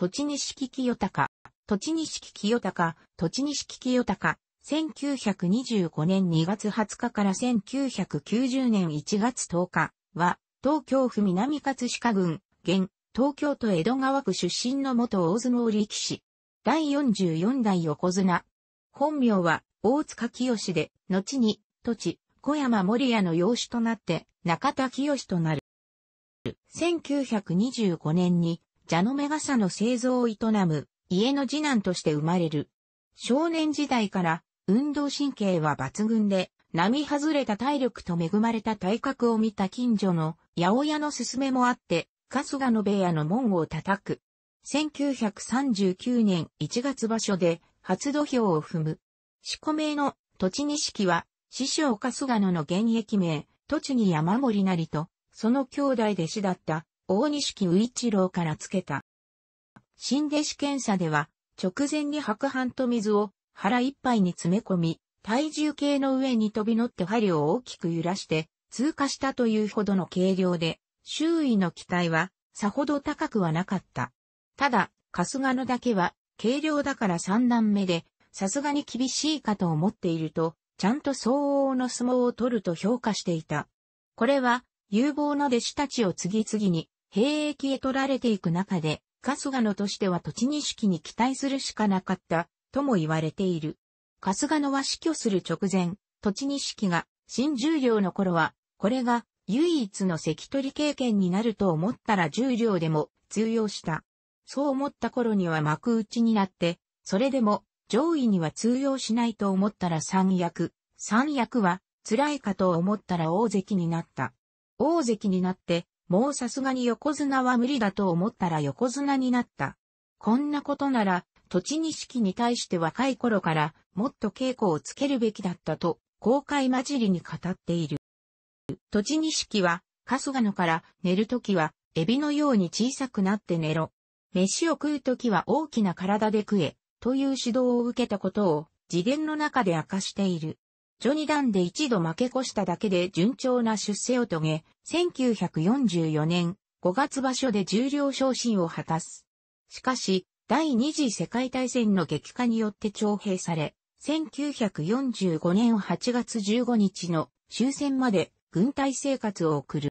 栃錦清地栃錦清地栃錦清高、1925年2月20日から1990年1月10日は、東京府南葛飾郡、現、東京都江戸川区出身の元大相撲力士。第44代横綱。本名は、大塚清で、後に、土地、小山森屋の養子となって、中田清となる。1925年に、ジャノメガサの製造を営む家の次男として生まれる。少年時代から運動神経は抜群で、並外れた体力と恵まれた体格を見た近所の八百屋の勧めもあって、春日の部屋の門を叩く。1939年1月場所で初土俵を踏む。四個名の土地錦は、師匠春日野の現役名、土地に山森なりと、その兄弟弟子だった大西木宇一郎からつけた。新弟子検査では、直前に白飯と水を腹いっぱいに詰め込み、体重計の上に飛び乗って針を大きく揺らして通過したというほどの軽量で、周囲の期待はさほど高くはなかった。ただ、春日野だけは軽量だから三段目で、さすがに厳しいかと思っていると、ちゃんと相応の相撲を取ると評価していた。これは、有望な弟子たちを次々に兵役へ取られていく中で、春日野としては土栃錦に期待するしかなかった、とも言われている。春日野は死去する直前、土栃錦が、新十両の頃は、これが唯一の関取経験になると思ったら十両でも通用した。そう思った頃には幕内になって、それでも上位には通用しないと思ったら三役。三役は辛いかと思ったら大関になった。大関になってもうさすがに横綱は無理だと思ったら横綱になった。こんなことなら、栃錦に対して若い頃からもっと稽古をつけるべきだったと、公開混じりに語っている。土栃錦は、春日野から寝るときは、エビのように小さくなって寝ろ。飯を食うときは大きな体で食え、という指導を受けたことを、自伝の中で明かしている。ニ二段で一度負け越しただけで順調な出世を遂げ、1944年5月場所で重量昇進を果たす。しかし、第二次世界大戦の激化によって徴兵され、1945年8月15日の終戦まで軍隊生活を送る。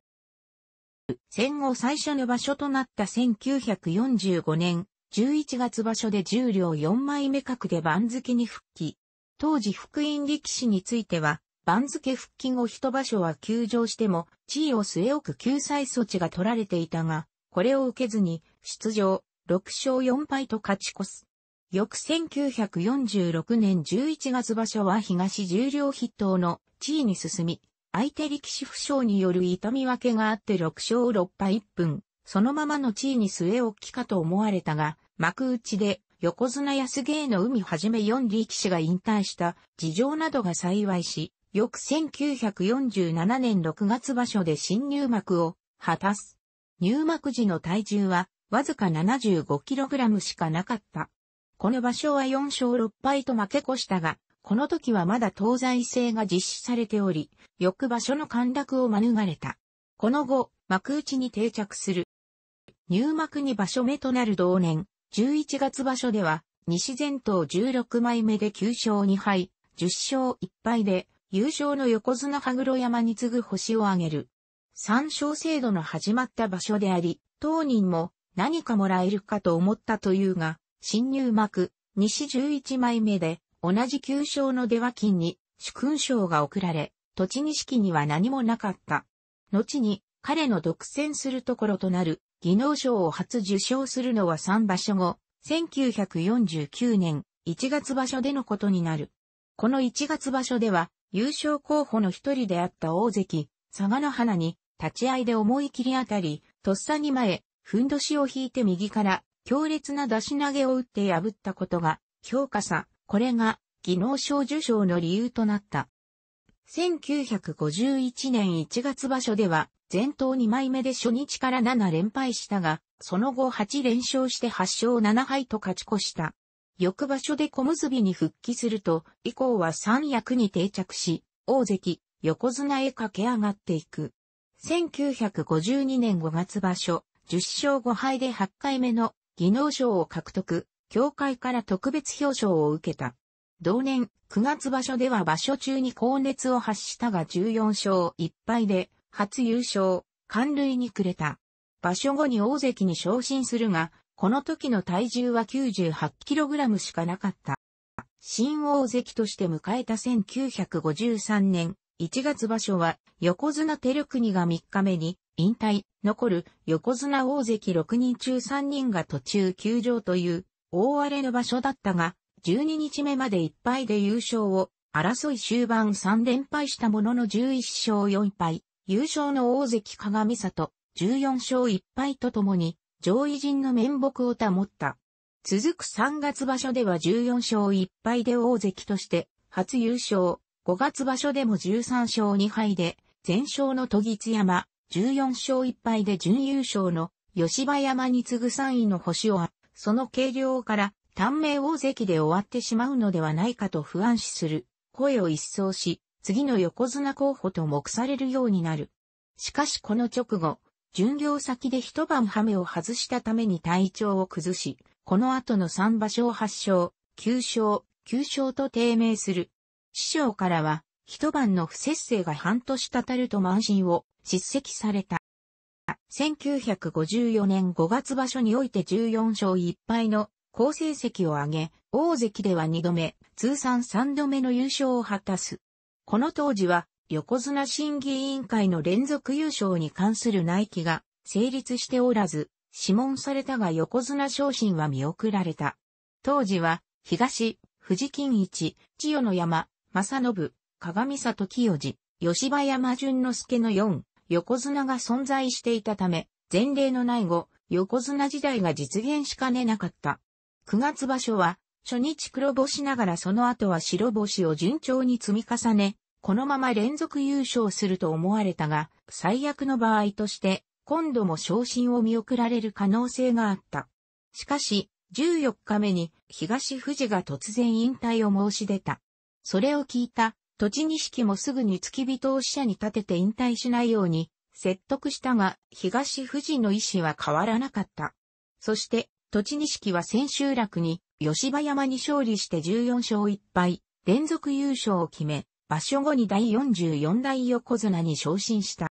戦後最初の場所となった1945年11月場所で重量4枚目角で番付に復帰。当時福音力士については、番付復帰後一場所は休場しても、地位を据え置く救済措置が取られていたが、これを受けずに、出場、6勝4敗と勝ち越す。翌1946年11月場所は東十両筆頭の地位に進み、相手力士負傷による痛み分けがあって6勝6敗1分、そのままの地位に据え置きかと思われたが、幕内で横綱安芸の海はじめ4力士が引退した事情などが幸いし、翌1947年6月場所で新入幕を果たす。入幕時の体重はわずか 75kg しかなかった。この場所は4勝6敗と負け越したが、この時はまだ東西制が実施されており、翌場所の陥落を免れた。この後、幕内に定着する。入幕に場所目となる同年、11月場所では、西前頭16枚目で9勝2敗、10勝1敗で、優勝の横綱羽黒山に次ぐ星を挙げる。3勝制度の始まった場所であり、当人も何かもらえるかと思ったというが、新入幕、西11枚目で、同じ9勝の出脇金に、主勲章が贈られ、土地錦には何もなかった。後に、彼の独占するところとなる、技能賞を初受賞するのは3場所後、1949年1月場所でのことになる。この1月場所では、優勝候補の一人であった大関、佐賀の花に、立ち合いで思い切り当たり、とっさに前、ふんどしを引いて右から強烈な出し投げを打って破ったことが評価さ、これが技能賞受賞の理由となった。1951年1月場所では、前頭2枚目で初日から7連敗したが、その後8連勝して8勝7敗と勝ち越した。翌場所で小結に復帰すると、以降は三役に定着し、大関、横綱へ駆け上がっていく。1952年5月場所、10勝5敗で8回目の技能賞を獲得、協会から特別表彰を受けた。同年9月場所では場所中に高熱を発したが14勝1敗で初優勝、冠類に暮れた。場所後に大関に昇進するが、この時の体重は 98kg しかなかった。新大関として迎えた1953年1月場所は横綱照国が3日目に引退、残る横綱大関6人中3人が途中休場という大荒れの場所だったが、12日目まで1敗で優勝を争い終盤3連敗したものの11勝4敗、優勝の大関鏡里、14勝1敗とともに上位陣の面目を保った。続く3月場所では14勝1敗で大関として初優勝、5月場所でも13勝2敗で全勝の戸津山、14勝1敗で準優勝の吉羽山に次ぐ3位の星をその計量から短命大関で終わってしまうのではないかと不安視する声を一掃し、次の横綱候補と目されるようになる。しかしこの直後、巡業先で一晩ハメを外したために体調を崩し、この後の三場所を8勝、9勝、9勝と低迷する。師匠からは、一晩の不節制が半年たたると満身を叱責された。1954年5月場所において14勝1敗の好成績を上げ、大関では2度目、通算3度目の優勝を果たす。この当時は、横綱審議委員会の連続優勝に関する内規が成立しておらず、諮問されたが横綱昇進は見送られた。当時は、東、富士金一、千代の山、正信、鏡里清治、吉羽山淳之助の4、横綱が存在していたため、前例のない後、横綱時代が実現しかねなかった。9月場所は、初日黒星ながらその後は白星を順調に積み重ね、このまま連続優勝すると思われたが、最悪の場合として、今度も昇進を見送られる可能性があった。しかし、14日目に東富士が突然引退を申し出た。それを聞いた、栃錦もすぐに付き人を死者に立てて引退しないように説得したが、東富士の意思は変わらなかった。そして、栃木式は千秋楽に、吉葉山に勝利して14勝1敗、連続優勝を決め、場所後に第44代横綱に昇進した。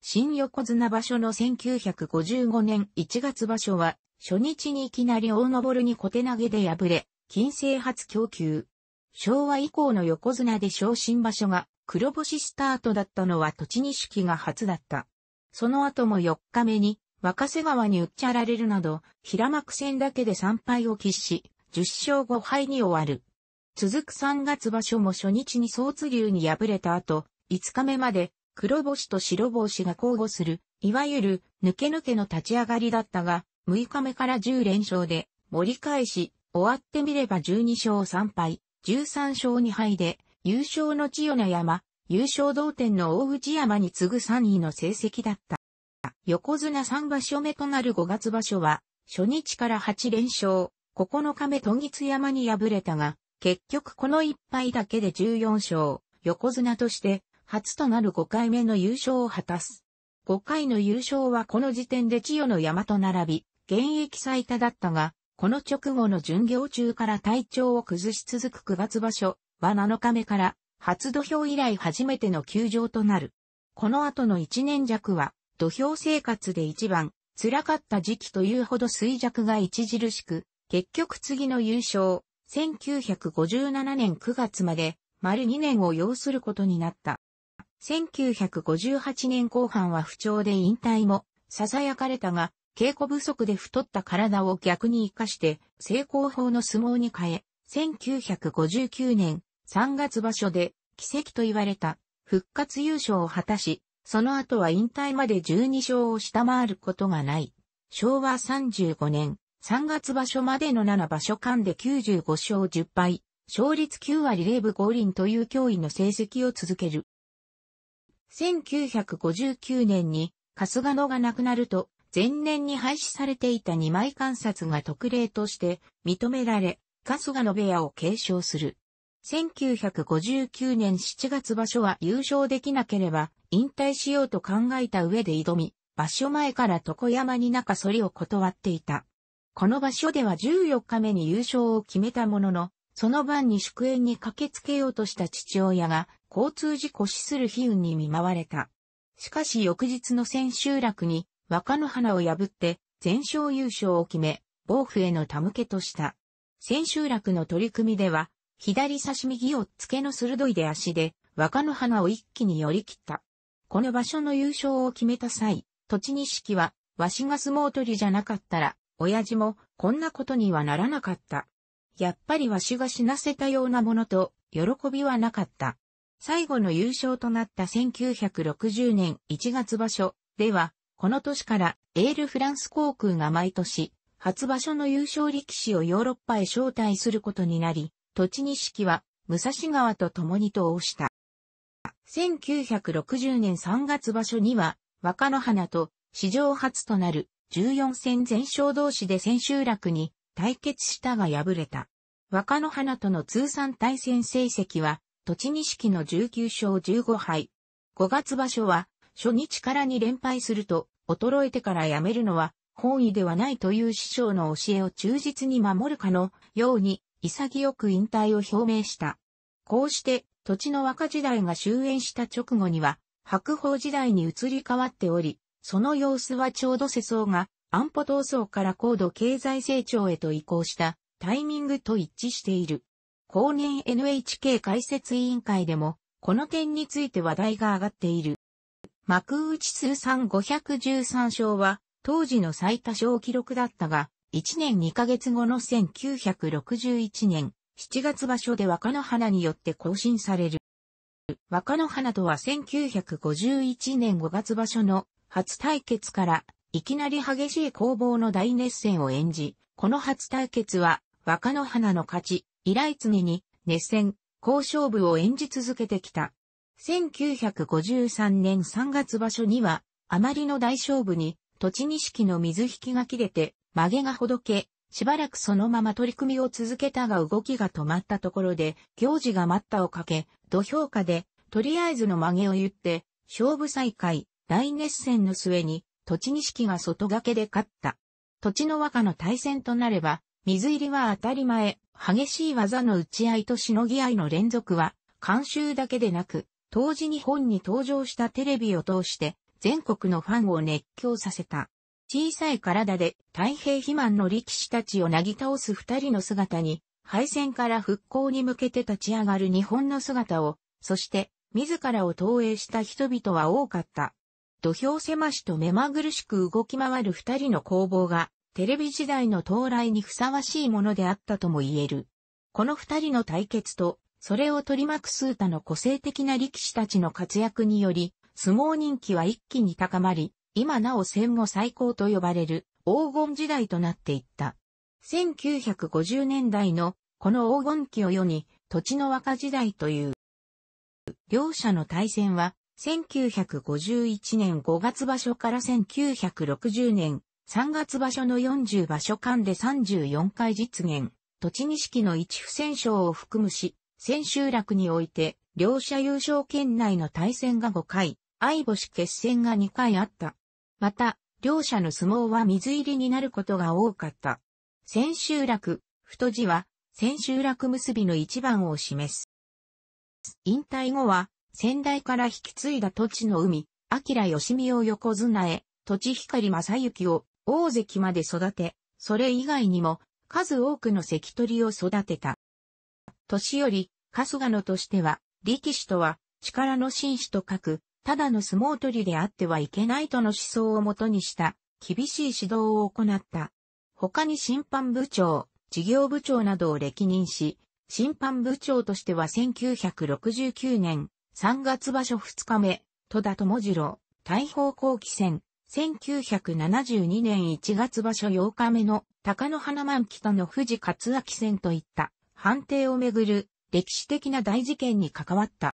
新横綱場所の1955年1月場所は、初日にいきなり大登に小手投げで敗れ、金星初供給。昭和以降の横綱で昇進場所が黒星スタートだったのは栃木式が初だった。その後も4日目に若瀬川に打っちゃられるなど、平幕戦だけで3敗を喫し、10勝5敗に終わる。続く3月場所も初日に総津流に敗れた後、5日目まで黒星と白星が交互する、いわゆる抜け抜けの立ち上がりだったが、6日目から10連勝で盛り返し、終わってみれば12勝3敗、13勝2敗で、優勝の千代の山、優勝同点の大内山に次ぐ3位の成績だった。横綱3場所目となる5月場所は、初日から8連勝、9日目とぎ山に敗れたが、結局この1敗だけで14勝、横綱として初となる5回目の優勝を果たす。5回の優勝はこの時点で千代の山と並び、現役最多だったが、この直後の巡業中から体調を崩し続く9月場所は7日目から、初土俵以来初めての休場となる。この後の1年弱は、土俵生活で一番辛かった時期というほど衰弱が著しく、結局次の優勝、1957年9月まで丸2年を要することになった。1958年後半は不調で引退も囁かれたが、稽古不足で太った体を逆に活かして、成功法の相撲に変え、1959年3月場所で奇跡と言われた復活優勝を果たし、その後は引退まで12勝を下回ることがない。昭和35年3月場所までの7場所間で95勝10敗、勝率9割0分5厘という脅威の成績を続ける。1959年に春日野が亡くなると、前年に廃止されていた二枚観察が特例として認められ、春日野部屋を継承する。1959年7月場所は優勝できなければ引退しようと考えた上で挑み、場所前から床山に中反りを断っていた。この場所では14日目に優勝を決めたものの、その晩に祝宴に駆けつけようとした父親が交通事故死する悲運に見舞われた。しかし翌日の千秋楽に若の花を破って全勝優勝を決め、暴府への手向けとした。千秋楽の取り組みでは、左差し右を付けの鋭い出足で、若の花を一気に寄り切った。この場所の優勝を決めた際、栃錦は、わしが相撲取りじゃなかったら、親父も、こんなことにはならなかった。やっぱりわしが死なせたようなものと、喜びはなかった。最後の優勝となった1960年1月場所では、この年からエールフランス航空が毎年、初場所の優勝力士をヨーロッパへ招待することになり、栃錦は、武蔵川と共に投した。1960年3月場所には、若野花と史上初となる14戦全勝同士で千秋楽に対決したが敗れた。若野花との通算対戦成績は、栃錦の19勝15敗。5月場所は、初日から2連敗すると、衰えてからやめるのは、本意ではないという師匠の教えを忠実に守るかのように、潔く引退を表明した。こうして、土地の若時代が終焉した直後には、白鵬時代に移り変わっており、その様子はちょうど世相が安保闘争から高度経済成長へと移行したタイミングと一致している。後年 NHK 解説委員会でも、この点について話題が上がっている。幕内通算513勝は、当時の最多勝記録だったが、1年2ヶ月後の1961年7月場所で若の花によって更新される。若の花とは1951年5月場所の初対決からいきなり激しい攻防の大熱戦を演じ、この初対決は若の花の勝ち、以来常に熱戦、交勝負を演じ続けてきた。1953年3月場所には、あまりの大勝負に、土地錦の水引きが切れて、曲げがほどけ、しばらくそのまま取り組みを続けたが動きが止まったところで、行事が待ったをかけ、土俵下で、とりあえずの曲げを言って、勝負再開、大熱戦の末に、栃錦が外掛けで勝った。土地の和歌の対戦となれば、水入りは当たり前、激しい技の打ち合いとしのぎ合いの連続は、監修だけでなく、当時日本に登場したテレビを通して、全国のファンを熱狂させた。小さい体で太平肥満の力士たちをなぎ倒す二人の姿に、敗戦から復興に向けて立ち上がる日本の姿を、そして自らを投影した人々は多かった。土俵狭しと目まぐるしく動き回る二人の攻防が、テレビ時代の到来にふさわしいものであったとも言える。この二人の対決と、それを取り巻くスータの個性的な力士たちの活躍により、相撲人気は一気に高まり、今なお戦後最高と呼ばれる黄金時代となっていった。1950年代のこの黄金期を世に土地の若時代という。両者の対戦は1951年5月場所から1960年3月場所の40場所間で34回実現。栃木式の一不戦勝を含むし、千秋楽において両者優勝圏内の対戦が5回、相星決戦が2回あった。また、両者の相撲は水入りになることが多かった。千秋楽、太字は、千秋楽結びの一番を示す。引退後は、先代から引き継いだ土地の海、明義美を横綱へ、土地光正幸を大関まで育て、それ以外にも数多くの関取を育てた。年寄り、春日野としては、力士とは力の紳士と書く、ただの相撲取りであってはいけないとの思想をもとにした厳しい指導を行った。他に審判部長、事業部長などを歴任し、審判部長としては1969年3月場所2日目、戸田智次郎、大砲後期戦、1972年1月場所8日目の高野花満北の富士勝明戦といった判定をめぐる歴史的な大事件に関わった。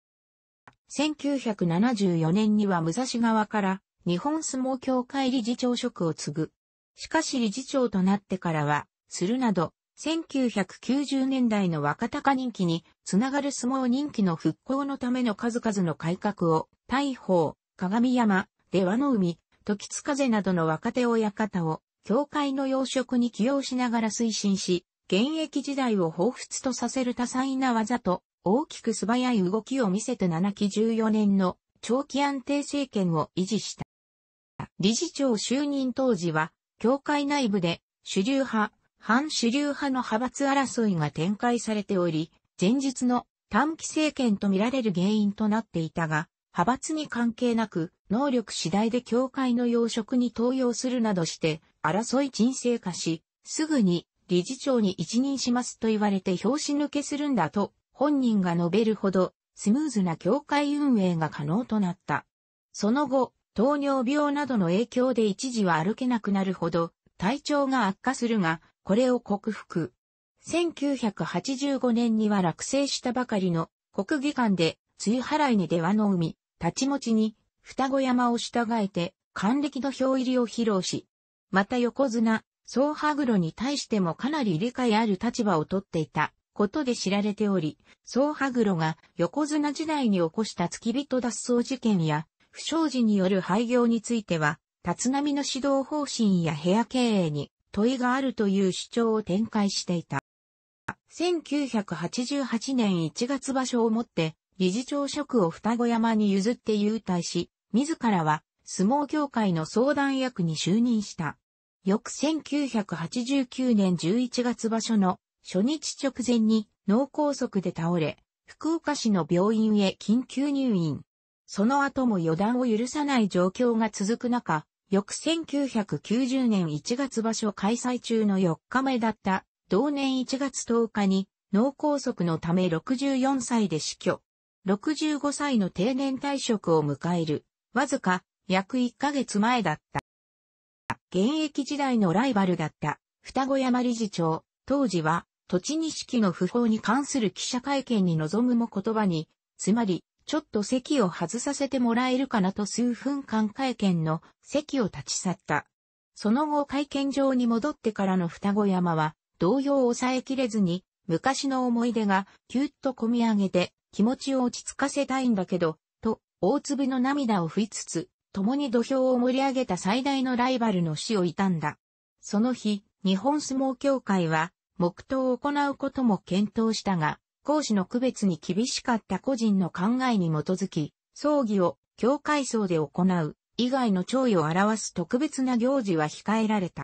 1974年には武蔵川から日本相撲協会理事長職を継ぐ。しかし理事長となってからは、するなど、1990年代の若隆人気につながる相撲人気の復興のための数々の改革を、大鵬、鏡山、出羽の海、時津風などの若手親方を、協会の要職に起用しながら推進し、現役時代を彷彿とさせる多彩な技と大きく素早い動きを見せて7期14年の長期安定政権を維持した。理事長就任当時は、教会内部で主流派、反主流派の派閥争いが展開されており、前日の短期政権と見られる原因となっていたが、派閥に関係なく、能力次第で教会の要職に登用するなどして、争い人生化し、すぐに理事長に一任しますと言われて拍子抜けするんだと本人が述べるほど、スムーズな教会運営が可能となった。その後、糖尿病などの影響で一時は歩けなくなるほど、体調が悪化するが、これを克服。1985年には落成したばかりの国技館で、梅雨払いに出羽の海、立ち持ちに、双子山を従えて、還暦の表入りを披露し、また横綱、総羽黒に対してもかなり理解ある立場をとっていた。ことで知られており、総羽黒が横綱時代に起こした付き人脱走事件や、不祥事による廃業については、立浪の指導方針や部屋経営に問いがあるという主張を展開していた。1988年1月場所をもって、理事長職を双子山に譲って優退し、自らは相撲協会の相談役に就任した。翌1989年11月場所の初日直前に脳梗塞で倒れ、福岡市の病院へ緊急入院。その後も予断を許さない状況が続く中、翌1990年1月場所開催中の4日目だった同年1月10日に脳梗塞のため64歳で死去。65歳の定年退職を迎える、わずか約1ヶ月前だった。現役時代のライバルだった双子山理事長、当時は土地認識の不法に関する記者会見に臨むも言葉に、つまり、ちょっと席を外させてもらえるかなと数分間会見の席を立ち去った。その後会見場に戻ってからの双子山は、動揺を抑えきれずに、昔の思い出がキュッと込み上げて、気持ちを落ち着かせたいんだけど、と、大粒の涙を拭いつつ、共に土俵を盛り上げた最大のライバルの死を悼んだ。その日、日本相撲協会は、黙祷を行うことも検討したが、講師の区別に厳しかった個人の考えに基づき、葬儀を教会葬で行う以外の弔意を表す特別な行事は控えられた。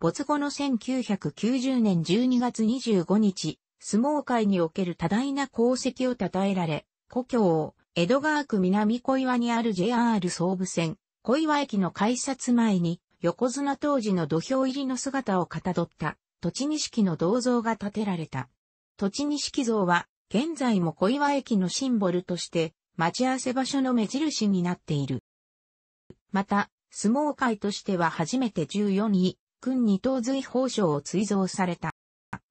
没後の1990年12月25日、相撲界における多大な功績を称えられ、故郷を江戸川区南小岩にある JR 総武線、小岩駅の改札前に横綱当時の土俵入りの姿をかたどった土地錦の銅像が建てられた。土地錦像は、現在も小岩駅のシンボルとして、待ち合わせ場所の目印になっている。また、相撲界としては初めて14位、君二等随法賞を追贈された。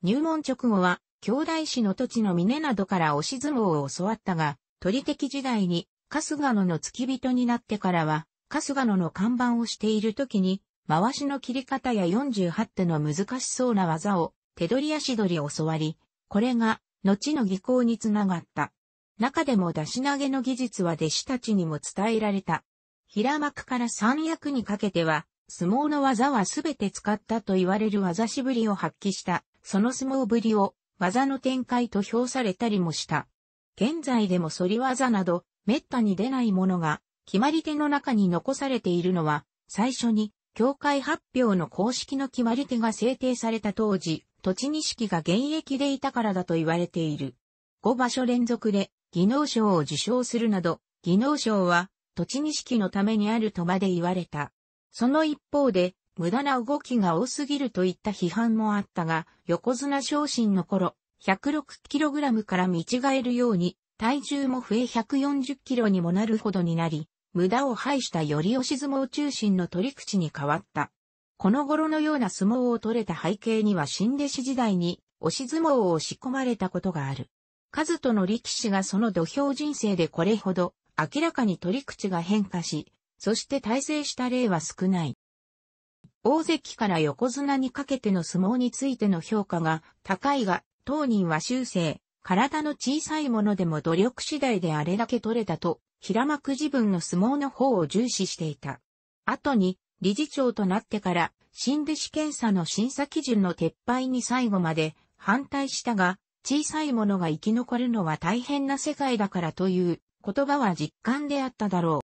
入門直後は、兄弟子の土地の峰などから押し相撲を教わったが、鳥敵時代に、春日野の付き人になってからは、春日野の看板をしている時に、回しの切り方や48手の難しそうな技を手取り足取り教わり、これが後の技巧につながった。中でも出し投げの技術は弟子たちにも伝えられた。平幕から三役にかけては、相撲の技はすべて使ったと言われる技しぶりを発揮した、その相撲ぶりを技の展開と評されたりもした。現在でも反り技など、滅多に出ないものが、決まり手の中に残されているのは、最初に協会発表の公式の決まり手が制定された当時、土栃錦が現役でいたからだと言われている。5場所連続で技能賞を受賞するなど、技能賞は土栃錦のためにあるとまで言われた。その一方で、無駄な動きが多すぎるといった批判もあったが、横綱昇進の頃、106kg から見違えるように、体重も増え 140kg にもなるほどになり、無駄を排したより押し相撲中心の取り口に変わった。この頃のような相撲を取れた背景には新弟子時代に押し相撲を押し込まれたことがある。数との力士がその土俵人生でこれほど明らかに取り口が変化し、そして体制した例は少ない。大関から横綱にかけての相撲についての評価が高いが、当人は修正、体の小さいものでも努力次第であれだけ取れたと平幕自分の相撲の方を重視していた。後に、理事長となってから、新弟子検査の審査基準の撤廃に最後まで反対したが、小さいものが生き残るのは大変な世界だからという言葉は実感であっただろ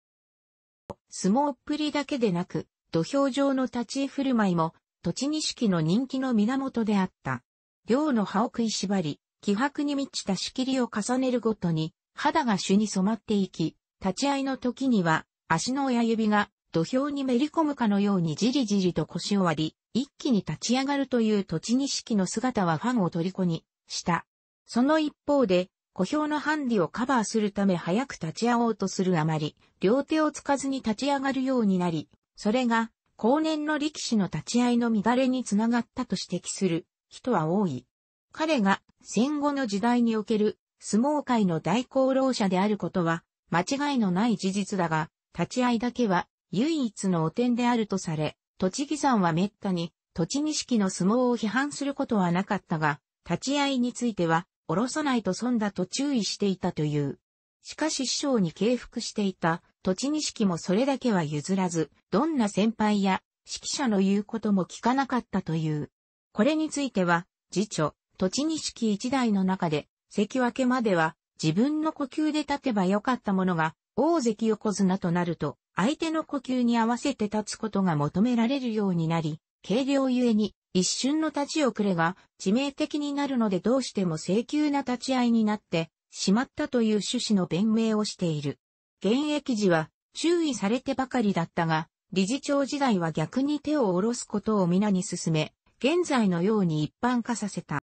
う。相撲っぷりだけでなく、土俵上の立ち居振る舞いも、土地錦の人気の源であった。量の葉を食いしばり、気迫に満ちた仕切りを重ねるごとに、肌が朱に染まっていき、立ち合いの時には、足の親指が土俵にめり込むかのようにじりじりと腰を割り、一気に立ち上がるという土地錦の姿はファンを虜にした。その一方で、小兵のハンディをカバーするため早く立ち会おうとするあまり、両手をつかずに立ち上がるようになり、それが、後年の力士の立ち合いの乱れにつながったと指摘する人は多い。彼が戦後の時代における相撲界の大功労者であることは間違いのない事実だが、立ち会いだけは唯一の汚点であるとされ、栃木山は滅多に、栃木式の相撲を批判することはなかったが、立ち会いについては、おろさないと損だと注意していたという。しかし師匠に敬服していた、栃木式もそれだけは譲らず、どんな先輩や、指揮者の言うことも聞かなかったという。これについては、次女、栃木式一代の中で、関脇までは、自分の呼吸で立てばよかったものが、大関横綱となると、相手の呼吸に合わせて立つことが求められるようになり、軽量ゆえに、一瞬の立ち遅れが致命的になるのでどうしても請求な立ち合いになってしまったという趣旨の弁明をしている。現役時は注意されてばかりだったが、理事長時代は逆に手を下ろすことを皆に進め、現在のように一般化させた。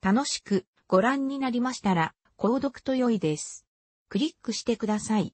楽しくご覧になりましたら、購読と良いです。クリックしてください。